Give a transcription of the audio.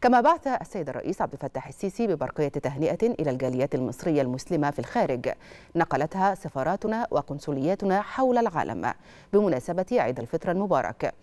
كما بعث السيد الرئيس عبد الفتاح السيسي ببرقية تهنئة إلى الجاليات المصرية المسلمة في الخارج نقلتها سفاراتنا وقنصلياتنا حول العالم بمناسبة عيد الفطر المبارك